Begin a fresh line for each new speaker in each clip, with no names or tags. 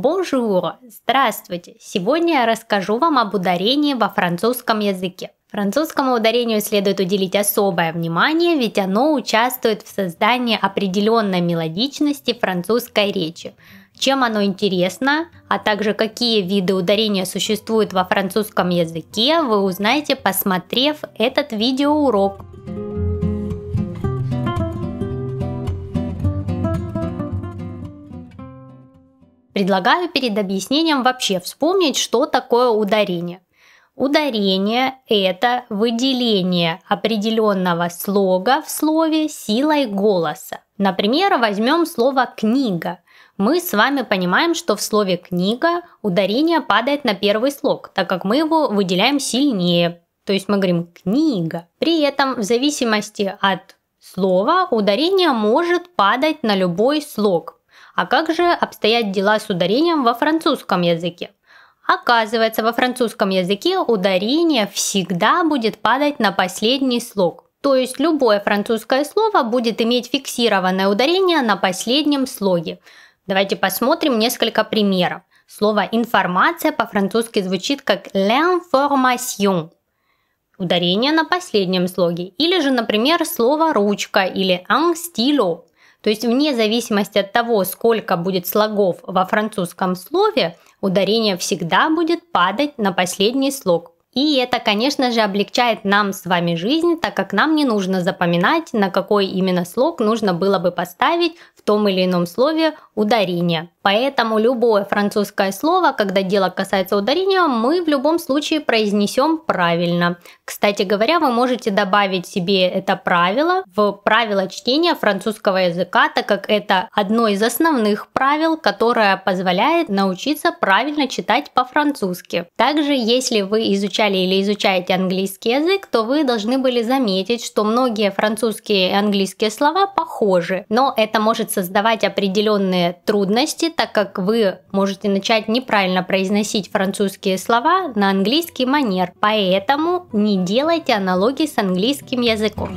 Bonjour, Здравствуйте! Сегодня я расскажу вам об ударении во французском языке. Французскому ударению следует уделить особое внимание, ведь оно участвует в создании определенной мелодичности французской речи. Чем оно интересно, а также какие виды ударения существуют во французском языке, вы узнаете, посмотрев этот видеоурок. урок. Предлагаю перед объяснением вообще вспомнить, что такое ударение. Ударение – это выделение определенного слога в слове силой голоса. Например, возьмем слово «книга». Мы с вами понимаем, что в слове «книга» ударение падает на первый слог, так как мы его выделяем сильнее. То есть мы говорим «книга». При этом в зависимости от слова ударение может падать на любой слог, а как же обстоят дела с ударением во французском языке? Оказывается, во французском языке ударение всегда будет падать на последний слог. То есть любое французское слово будет иметь фиксированное ударение на последнем слоге. Давайте посмотрим несколько примеров. Слово «информация» по-французски звучит как «l'information». Ударение на последнем слоге. Или же, например, слово «ручка» или «un stylo». То есть вне зависимости от того, сколько будет слогов во французском слове, ударение всегда будет падать на последний слог. И это, конечно же, облегчает нам с вами жизнь, так как нам не нужно запоминать, на какой именно слог нужно было бы поставить в том или ином слове ударение. Поэтому любое французское слово, когда дело касается ударения, мы в любом случае произнесем правильно. Кстати говоря, вы можете добавить себе это правило в правило чтения французского языка, так как это одно из основных правил, которое позволяет научиться правильно читать по-французски. Также, если вы изучали или изучаете английский язык, то вы должны были заметить, что многие французские и английские слова похожи, но это может создавать определенные трудности, так как вы можете начать неправильно произносить французские слова на английский манер, поэтому не делайте аналогии с английским языком.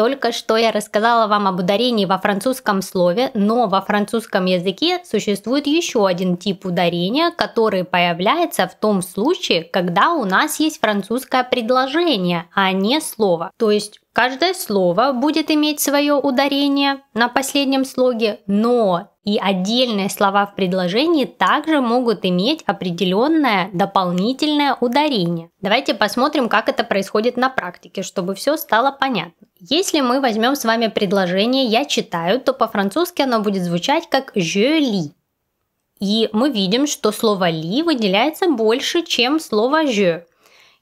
Только что я рассказала вам об ударении во французском слове, но во французском языке существует еще один тип ударения, который появляется в том случае, когда у нас есть французское предложение, а не слово. То есть Каждое слово будет иметь свое ударение на последнем слоге, но и отдельные слова в предложении также могут иметь определенное дополнительное ударение. Давайте посмотрим, как это происходит на практике, чтобы все стало понятно. Если мы возьмем с вами предложение «я читаю», то по-французски оно будет звучать как «je lis». И мы видим, что слово «ли» выделяется больше, чем слово «je».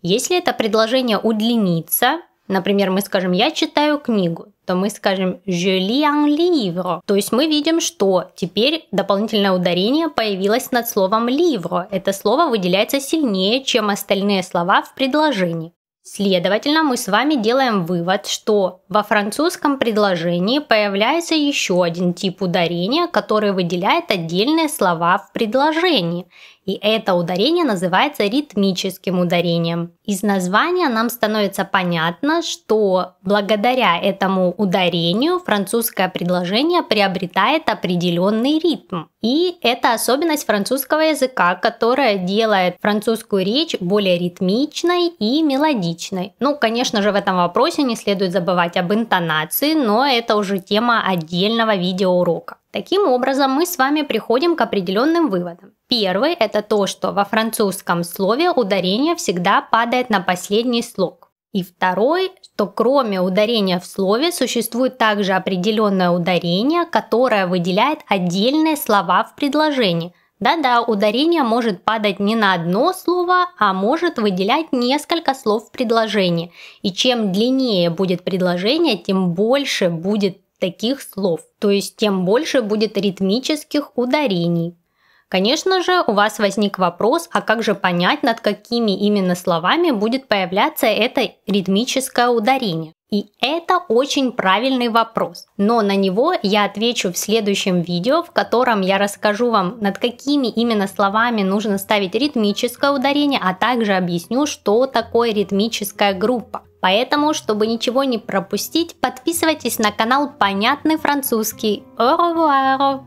Если это предложение удлинится, Например, мы скажем «я читаю книгу», то мы скажем «je lis un livre». То есть мы видим, что теперь дополнительное ударение появилось над словом «livre». Это слово выделяется сильнее, чем остальные слова в предложении. Следовательно, мы с вами делаем вывод, что во французском предложении появляется еще один тип ударения, который выделяет отдельные слова в предложении. И это ударение называется ритмическим ударением. Из названия нам становится понятно, что благодаря этому ударению французское предложение приобретает определенный ритм. И это особенность французского языка, которая делает французскую речь более ритмичной и мелодичной. Ну, конечно же, в этом вопросе не следует забывать об интонации, но это уже тема отдельного видеоурока. Таким образом, мы с вами приходим к определенным выводам. Первый – это то, что во французском слове ударение всегда падает на последний слог. И второй, что кроме ударения в слове существует также определенное ударение, которое выделяет отдельные слова в предложении. Да-да, ударение может падать не на одно слово, а может выделять несколько слов в предложении. И чем длиннее будет предложение, тем больше будет таких слов, то есть тем больше будет ритмических ударений. Конечно же, у вас возник вопрос, а как же понять, над какими именно словами будет появляться это ритмическое ударение? И это очень правильный вопрос, но на него я отвечу в следующем видео, в котором я расскажу вам, над какими именно словами нужно ставить ритмическое ударение, а также объясню, что такое ритмическая группа. Поэтому, чтобы ничего не пропустить, подписывайтесь на канал «Понятный французский». Au revoir!